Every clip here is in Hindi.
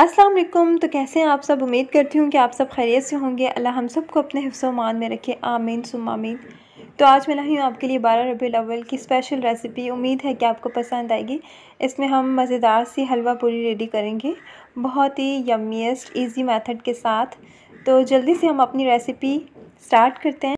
अस्सलाम वालेकुम तो कैसे हैं आप सब उम्मीद करती हूँ कि आप सब खैरियत से होंगे अल्लाह हम सब को अपने हिफ्समान में रखे आमीन सुम आमीन तो आज मैं लाई हूँ आपके लिए बारह रबी अव्वल की स्पेशल रेसिपी उम्मीद है कि आपको पसंद आएगी इसमें हम मज़ेदार सी हलवा पूरी रेडी करेंगे बहुत ही यम्मीस्ट ईजी मैथड के साथ तो जल्दी से हम अपनी रेसिपी स्टार्ट करते हैं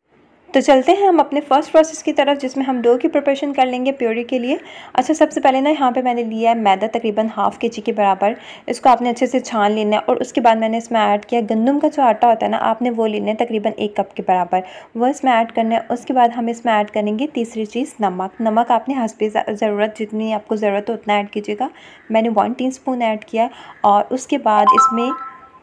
तो चलते हैं हम अपने फर्स्ट प्रोसेस की तरफ जिसमें हम डो की प्रिपरेशन कर लेंगे प्योरी के लिए अच्छा सबसे पहले ना यहाँ पे मैंने लिया है मैदा तकरीबन हाफ के जी के बराबर इसको आपने अच्छे से छान लेना है और उसके बाद मैंने इसमें ऐड किया गंदम का जो आटा होता है ना आपने वो लेना है तकरीबन एक कप के बराबर वो इसमें ऐड करना है उसके बाद हम इसमें ऐड करेंगे तीसरी चीज़ नमक नमक आपने हंसपे ज़रूरत जितनी आपको ज़रूरत हो उतना ऐड कीजिएगा मैंने वन टी स्पून ऐड किया और उसके बाद इसमें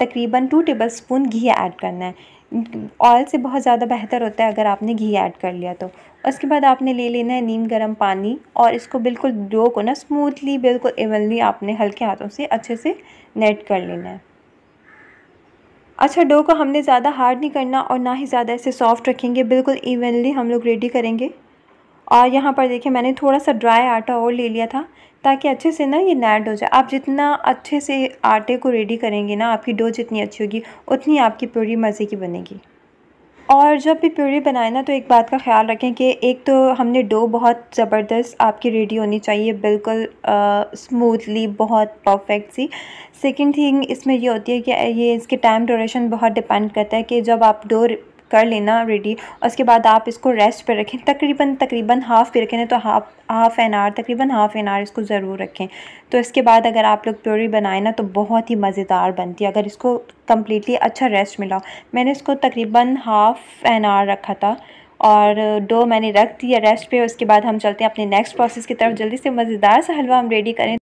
तकरीबन टू टेबल स्पून घी ऐड करना है ऑयल से बहुत ज़्यादा बेहतर होता है अगर आपने घी ऐड कर लिया तो उसके बाद आपने ले लेना है नीम गर्म पानी और इसको बिल्कुल डो को ना स्मूथली बिल्कुल इवनली आपने हल्के हाथों से अच्छे से नेट कर लेना है अच्छा डो को हमने ज़्यादा हार्ड नहीं करना और ना ही ज़्यादा इसे सॉफ्ट रखेंगे बिल्कुल इवनली हम लोग रेडी करेंगे और यहाँ पर देखिए मैंने थोड़ा सा ड्राई आटा और ले लिया था ताकि अच्छे से ना ये नैट हो जाए आप जितना अच्छे से आटे को रेडी करेंगे ना आपकी डो जितनी अच्छी होगी उतनी आपकी प्योरी मज़े की बनेगी और जब भी प्योरी बनाए ना तो एक बात का ख्याल रखें कि एक तो हमने डो बहुत ज़बरदस्त आपकी रेडी होनी चाहिए बिल्कुल स्मूथली बहुत परफेक्ट सी सेकंड थिंग इसमें ये होती है कि ये इसके टाइम ड्यूरेशन बहुत डिपेंड करता है कि जब आप डो कर लेना रेडी उसके बाद आप इसको रेस्ट पर रखें तकरीबन तकरीबन हाफ़ पे रखें तो हाफ हाफ़ एन आवर तकरीबन हाफ़ एन आवर इसको ज़रूर रखें तो इसके बाद अगर आप लोग प्योरी बनाए ना तो बहुत ही मज़ेदार बनती है अगर इसको कम्प्लीटली अच्छा रेस्ट मिलाओ मैंने इसको तकरीबन हाफ़ एन आवर रखा था और डो मैंने रख दिया रेस्ट पे उसके बाद हम चलते हैं अपने नेक्स्ट प्रोसेस की तरफ जल्दी से मज़ेदार सा हलवा हम रेडी करें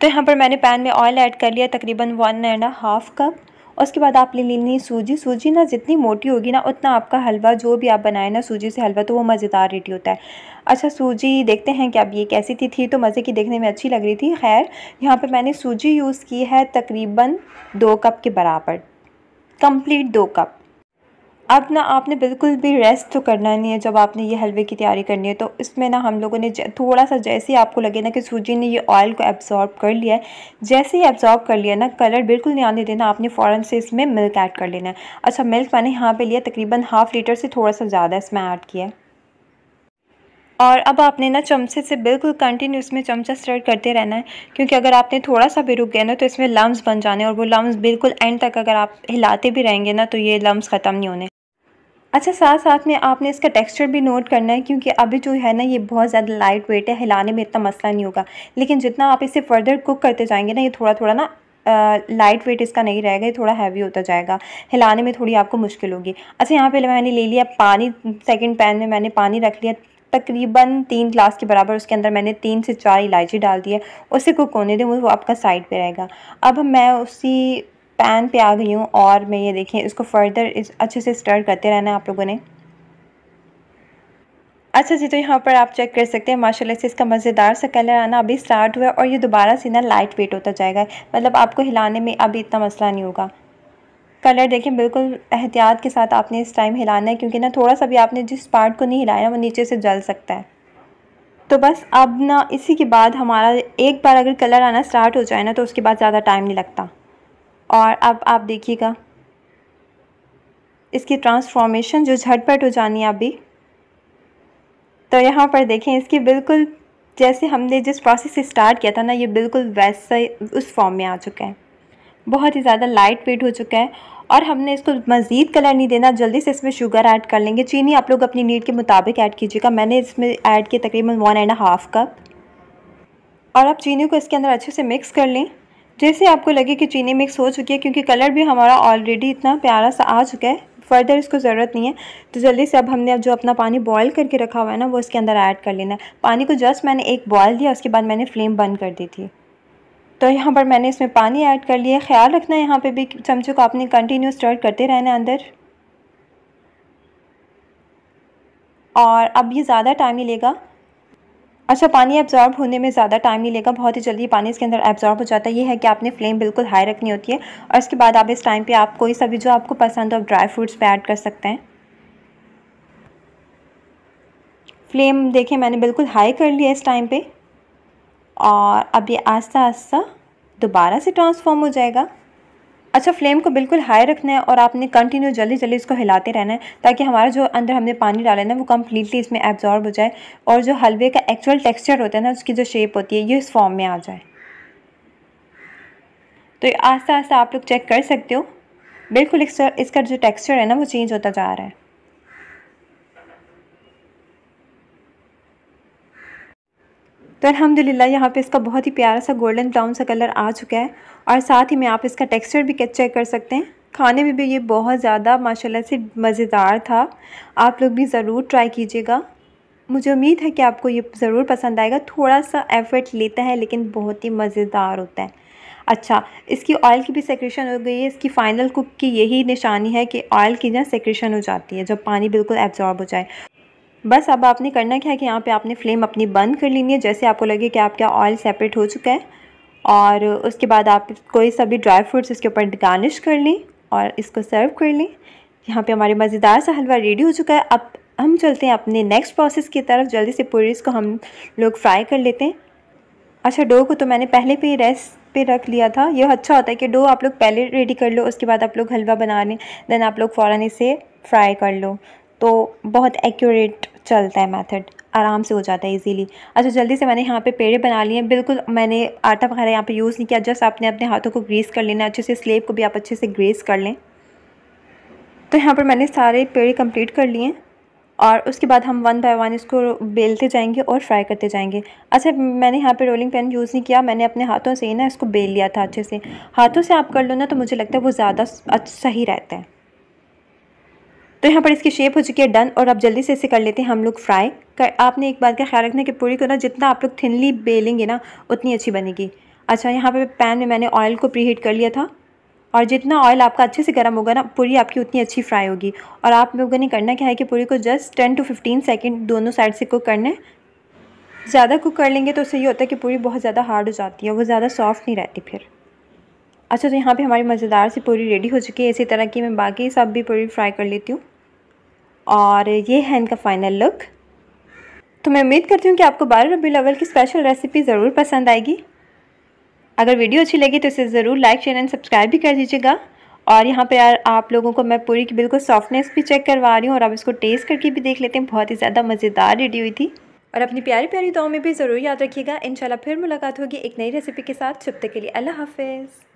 तो यहाँ पर मैंने पैन में ऑयल ऐड कर लिया तकरीबन वन एंड हाफ़ कप उसके बाद आप ले लेनी सूजी सूजी ना जितनी मोटी होगी ना उतना आपका हलवा जो भी आप बनाए ना सूजी से हलवा तो वो मज़ेदार रेडी होता है अच्छा सूजी देखते हैं कि अब ये कैसी थी थी तो मज़े की देखने में अच्छी लग रही थी खैर यहाँ पर मैंने सूजी यूज़ की है तकरीबन दो कप के बराबर कम्प्लीट दो कप अब ना आपने बिल्कुल भी रेस्ट तो करना नहीं है जब आपने ये हलवे की तैयारी करनी है तो इसमें ना हम लोगों ने थोड़ा सा जैसे ही आपको लगे ना कि सूजी ने ये ऑयल को एब्जॉर्ब कर लिया है जैसे ही एब्जॉर्ब कर लिया ना कलर बिल्कुल नहीं आने देना आपने फ़ौरन से इसमें मिल्क ऐड कर लेना है अच्छा मिल्क मैंने यहाँ पर लिया तकरीबन हाफ़ लीटर से थोड़ा सा ज़्यादा इसमें ऐड किया है और अब आपने ना चमचे से बिल्कुल कंटिन्यू इसमें चमचा स्ट्रेड करते रहना है क्योंकि अगर आपने थोड़ा सा भी रुक गया ना तो इसमें लम्ब बन जाने और वो लम्ब बिल्कुल एंड तक अगर आप हिलाते भी रहेंगे ना तो ये लम्ब ख़त्म नहीं होने अच्छा साथ साथ में आपने इसका टेक्सचर भी नोट करना है क्योंकि अभी जो है ना ये बहुत ज़्यादा लाइट वेट है हिलाने में इतना मसला नहीं होगा लेकिन जितना आप इसे फर्दर कुक करते जाएंगे ना ये थोड़ा थोड़ा ना लाइट वेट इसका नहीं रहेगा ये थोड़ा हैवी होता जाएगा हिलाने में थोड़ी आपको मुश्किल होगी अच्छा यहाँ पे मैंने ले लिया पानी सेकंड पैन में मैंने पानी रख लिया तकरीबन तीन ग्लास के बराबर उसके अंदर मैंने तीन से चार इलायची डाल दी है उसे कुक होने दें वो आपका साइड पे रहेगा अब मैं उसी पैन पे आ गई हूँ और मैं ये देखें इसको फर्दर इस अच्छे से स्टर करते रहना है आप लोगों ने अच्छा जी तो यहाँ पर आप चेक कर सकते हैं माशाल्लाह से इसका मज़ेदार सा कलर आना अभी स्टार्ट हुआ है और ये दोबारा से ना लाइट वेट होता जाएगा मतलब आपको हिलाने में अभी इतना मसला नहीं होगा कलर देखें बिल्कुल एहतियात के साथ आपने इस टाइम हिलाना है क्योंकि ना थोड़ा सा भी आपने जिस पार्ट को नहीं हिलाया वो नीचे से जल सकता है तो बस अब ना इसी के बाद हमारा एक बार अगर कलर आना स्टार्ट हो जाए ना तो उसके बाद ज़्यादा टाइम नहीं लगता और अब आप देखिएगा इसकी ट्रांसफॉर्मेशन जो झटपट हो जानी है अभी तो यहाँ पर देखें इसकी बिल्कुल जैसे हमने जिस प्रोसेस से स्टार्ट किया था ना ये बिल्कुल वैसा उस फॉर्म में आ चुका है बहुत ही ज़्यादा लाइट वेट हो चुका है और हमने इसको मज़ीद कलर नहीं देना जल्दी से इसमें शुगर ऐड कर लेंगे चीनी आप लोग अपनी नीड के मुताबिक ऐड कीजिएगा मैंने इसमें ऐड किया तकरीबन वन एंड हाफ़ कप और आप चीनी को इसके अंदर अच्छे से मिक्स कर लें जैसे आपको लगे कि चीनी मिक्स हो चुकी है क्योंकि कलर भी हमारा ऑलरेडी इतना प्यारा सा आ चुका है फर्दर इसको ज़रूरत नहीं है तो जल्दी से अब हमने अब जो अपना पानी बॉयल करके रखा हुआ है ना वो इसके अंदर ऐड कर लेना है पानी को जस्ट मैंने एक बॉयल दिया उसके बाद मैंने फ्लेम बंद कर दी थी तो यहाँ पर मैंने इसमें पानी ऐड कर लिया ख्याल रखना है यहाँ पे भी चमचे को आपने कंटिन्यू स्टर करते रहना अंदर और अब ये ज़्यादा टाइम ही लेगा अच्छा पानी एब्ज़ॉर्ब होने में ज़्यादा टाइम नहीं लेगा बहुत ही जल्दी पानी इसके अंदर एब्ज़ॉर्ब हो जाता है ये है कि आपने फ्लेम बिल्कुल हाई रखनी होती है और इसके बाद आप इस टाइम पे आप कोई सा भी जो आपको पसंद हो आप ड्राई फ्रूट्स पे ऐड कर सकते हैं फ्लेम देखें मैंने बिल्कुल हाई कर लिया इस टाइम पर और अब ये आस्ता आस्ता दोबारा से ट्रांसफॉर्म हो जाएगा अच्छा फ्लेम को बिल्कुल हाई रखना है और आपने कंटिन्यू जल्दी जल्दी इसको हिलाते रहना है ताकि हमारा जो अंदर हमने पानी डाला है ना वो कम्प्लीटली इसमें एब्जॉर्ब हो जाए और जो हलवे का एक्चुअल टेक्सचर होता है ना उसकी जो शेप होती है ये इस फॉर्म में आ जाए तो आस्ता आस्ता आप लोग चेक कर सकते हो बिल्कुल इसका जो टेक्स्चर है ना वो चेंज होता जा रहा है तो अलहमदिल्ला यहाँ पे इसका बहुत ही प्यारा सा गोल्डन ब्राउन सा कलर आ चुका है और साथ ही में आप इसका टेक्सचर भी चेक कर सकते हैं खाने में भी ये बहुत ज़्यादा माशाल्लाह से मज़ेदार था आप लोग भी ज़रूर ट्राई कीजिएगा मुझे उम्मीद है कि आपको ये ज़रूर पसंद आएगा थोड़ा सा एफर्ट लेता है लेकिन बहुत ही मज़ेदार होता है अच्छा इसकी ऑयल की भी सेक्रेशन हो गई है इसकी फ़ाइनल कुक की यही निशानी है कि ऑयल की ना सेक्रेशन हो जाती है जब पानी बिल्कुल एब्जॉर्ब हो जाए बस अब आपने करना क्या है कि यहाँ पे आपने फ्लेम अपनी बंद कर लेनी है जैसे आपको लगे कि आपका ऑयल सेपरेट हो चुका है और उसके बाद आप कोई सभी ड्राई फ्रूट्स इसके ऊपर गार्निश कर लें और इसको सर्व कर लें यहाँ पे हमारे मज़ेदार सा हलवा रेडी हो चुका है अब हम चलते हैं अपने नेक्स्ट प्रोसेस की तरफ जल्दी से पूरी इसको हम लोग फ्राई कर लेते हैं अच्छा डो को तो मैंने पहले पे रेस्ट पे रख लिया था यह अच्छा होता है कि डो आप लोग पहले रेडी कर लो उसके बाद आप लोग हलवा बना लें देन आप लोग फ़ौरन इसे फ्राई कर लो तो बहुत एक्यूरेट चलता है मेथड आराम से हो जाता है इजीली अच्छा जल्दी से मैंने यहाँ पे पेड़े बना लिए हैं बिल्कुल मैंने आटा वगैरह यहाँ पे यूज़ नहीं किया जस्ट आपने अपने हाथों को ग्रीस कर लेना अच्छे से स्लेब को भी आप अच्छे से ग्रेस कर लें तो यहाँ पर मैंने सारे पेड़े कंप्लीट कर लिए और उसके बाद हम वन बाई वन इसको बेलते जाएंगे और फ्राई करते जाएंगे अच्छा मैंने यहाँ पे रोलिंग पेन यूज़ नहीं किया मैंने अपने हाथों से ही ना इसको बेल लिया था अच्छे से हाथों से आप कर लो ना तो मुझे लगता है वो ज़्यादा सही रहता है तो यहाँ पर इसकी शेप हो चुकी है डन और अब जल्दी से इसे कर लेते हैं हम लोग फ्राई कर आपने एक बात का ख्याल रखना कि पूरी को ना जितना आप लोग थिनली बेलेंगे ना उतनी अच्छी बनेगी अच्छा यहाँ पर पैन में मैंने ऑयल को प्री हीट कर लिया था और जितना ऑयल आपका अच्छे से गर्म होगा ना पूरी आपकी उतनी अच्छी फ्राई होगी और आप लोगों ने करना क्या है कि पूरी को just ten to fifteen second दोनों साइड से कुक करना है ज़्यादा कुक कर लेंगे तो उससे ये होता है कि पूरी बहुत ज़्यादा हार्ड हो जाती है वो ज़्यादा सॉफ्ट नहीं रहती फिर अच्छा तो यहाँ पे हमारी मज़ेदार सी पूरी रेडी हो चुकी है इसी तरह की मैं बाकी सब भी पूरी फ्राई कर लेती हूँ और ये है इनका फ़ाइनल लुक तो मैं उम्मीद करती हूँ कि आपको बारह रबी अवल की स्पेशल रेसिपी ज़रूर पसंद आएगी अगर वीडियो अच्छी लगी तो इसे ज़रूर लाइक शेयर एंड सब्सक्राइब भी कर दीजिएगा और यहाँ पर आप लोगों को मैं पूरी की बिल्कुल सॉफ्टनेस भी चेक करवा रही हूँ और आप इसको टेस्ट करके भी देख लेते हैं बहुत ही ज़्यादा मज़ेदार रेडी हुई थी और अपनी प्यारी प्यारी दुआओं में भी ज़रूर याद रखिएगा इंशाल्लाह फिर मुलाकात होगी एक नई रेसिपी के साथ छुपते के लिए अल्लाह हाफिज़